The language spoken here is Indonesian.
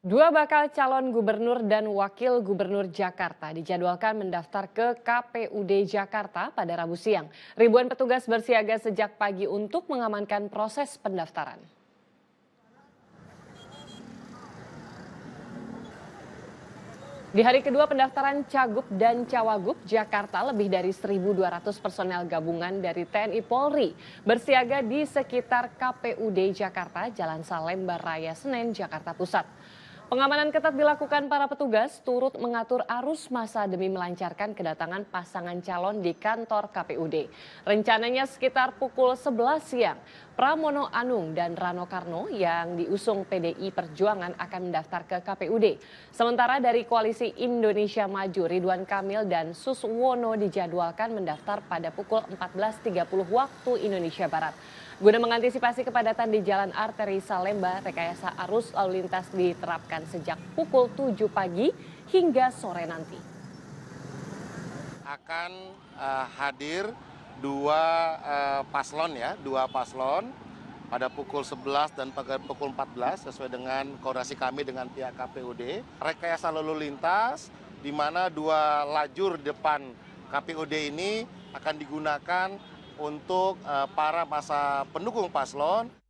Dua bakal calon gubernur dan wakil gubernur Jakarta dijadwalkan mendaftar ke KPUD Jakarta pada Rabu siang. Ribuan petugas bersiaga sejak pagi untuk mengamankan proses pendaftaran. Di hari kedua pendaftaran Cagup dan Cawagup, Jakarta lebih dari 1.200 personel gabungan dari TNI Polri bersiaga di sekitar KPUD Jakarta, Jalan Salemba Raya, Senen, Jakarta Pusat. Pengamanan ketat dilakukan para petugas turut mengatur arus masa demi melancarkan kedatangan pasangan calon di kantor KPUD. Rencananya sekitar pukul 11 siang, Pramono Anung dan Rano Karno yang diusung PDI Perjuangan akan mendaftar ke KPUD. Sementara dari Koalisi Indonesia Maju, Ridwan Kamil dan Suswono dijadwalkan mendaftar pada pukul 14.30 waktu Indonesia Barat. Guna mengantisipasi kepadatan di jalan arteri Salemba, rekayasa arus lalu lintas diterapkan dilakukan sejak pukul 7 pagi hingga sore nanti. Akan uh, hadir dua uh, paslon ya, dua paslon pada pukul 11 dan pada pukul 14 sesuai dengan koordinasi kami dengan pihak KPUD. Rekayasa lalu lintas di mana dua lajur depan KPUD ini akan digunakan untuk eh, para masa pendukung paslon.